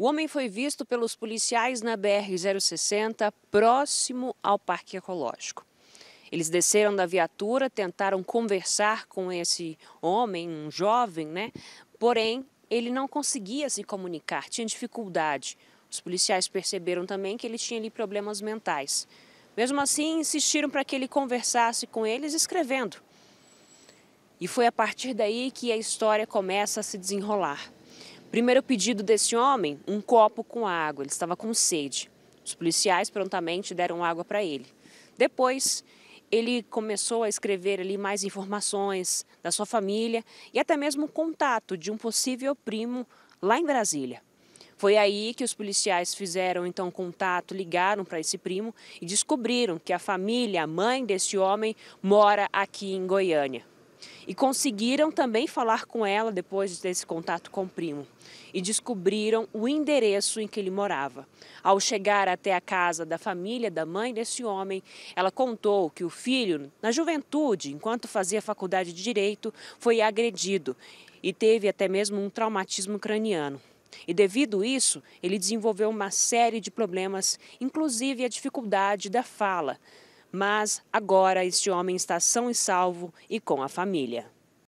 O homem foi visto pelos policiais na BR-060, próximo ao Parque Ecológico. Eles desceram da viatura, tentaram conversar com esse homem, um jovem, né? Porém, ele não conseguia se comunicar, tinha dificuldade. Os policiais perceberam também que ele tinha ali problemas mentais. Mesmo assim, insistiram para que ele conversasse com eles escrevendo. E foi a partir daí que a história começa a se desenrolar. Primeiro pedido desse homem, um copo com água. Ele estava com sede. Os policiais prontamente deram água para ele. Depois, ele começou a escrever ali mais informações da sua família e até mesmo o contato de um possível primo lá em Brasília. Foi aí que os policiais fizeram então contato, ligaram para esse primo e descobriram que a família, a mãe desse homem, mora aqui em Goiânia e conseguiram também falar com ela depois desse contato com o primo e descobriram o endereço em que ele morava. Ao chegar até a casa da família da mãe desse homem, ela contou que o filho, na juventude, enquanto fazia faculdade de direito, foi agredido e teve até mesmo um traumatismo craniano. E devido isso, ele desenvolveu uma série de problemas, inclusive a dificuldade da fala mas agora este homem está são e salvo e com a família.